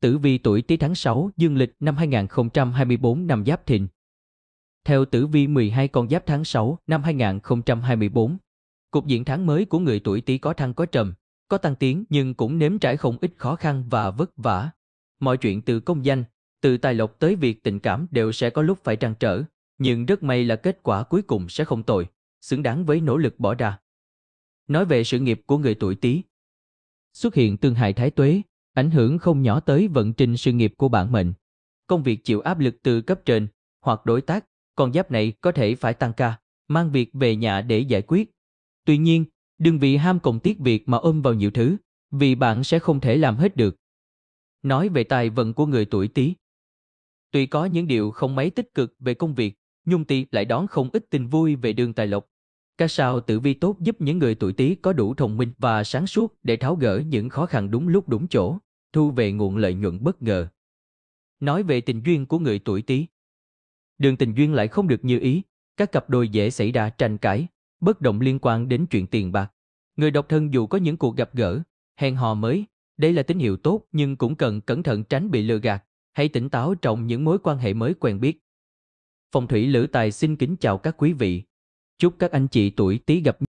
Tử vi tuổi Tý tháng 6 dương lịch năm 2024 năm Giáp Thìn. Theo tử vi 12 con Giáp tháng 6 năm 2024, cục diện tháng mới của người tuổi Tý có thăng có trầm, có tăng tiến nhưng cũng nếm trải không ít khó khăn và vất vả. Mọi chuyện từ công danh, từ tài lộc tới việc tình cảm đều sẽ có lúc phải trăn trở, nhưng rất may là kết quả cuối cùng sẽ không tồi, xứng đáng với nỗ lực bỏ ra. Nói về sự nghiệp của người tuổi Tý. Xuất hiện tương hại thái tuế, ảnh hưởng không nhỏ tới vận trình sự nghiệp của bản mệnh. Công việc chịu áp lực từ cấp trên hoặc đối tác, con giáp này có thể phải tăng ca, mang việc về nhà để giải quyết. Tuy nhiên, đừng vì ham cộng tiết việc mà ôm vào nhiều thứ, vì bạn sẽ không thể làm hết được. Nói về tài vận của người tuổi Tý. Tuy có những điều không mấy tích cực về công việc, Nhung Tý lại đón không ít tin vui về đường tài lộc. Ca sao tử vi tốt giúp những người tuổi Tý có đủ thông minh và sáng suốt để tháo gỡ những khó khăn đúng lúc đúng chỗ, thu về nguồn lợi nhuận bất ngờ. Nói về tình duyên của người tuổi Tý. Đường tình duyên lại không được như ý, các cặp đôi dễ xảy ra tranh cãi, bất động liên quan đến chuyện tiền bạc. Người độc thân dù có những cuộc gặp gỡ, hẹn hò mới, đây là tín hiệu tốt nhưng cũng cần cẩn thận tránh bị lừa gạt. Hãy tỉnh táo trong những mối quan hệ mới quen biết. Phong thủy lữ tài xin kính chào các quý vị. Chúc các anh chị tuổi Tý gặp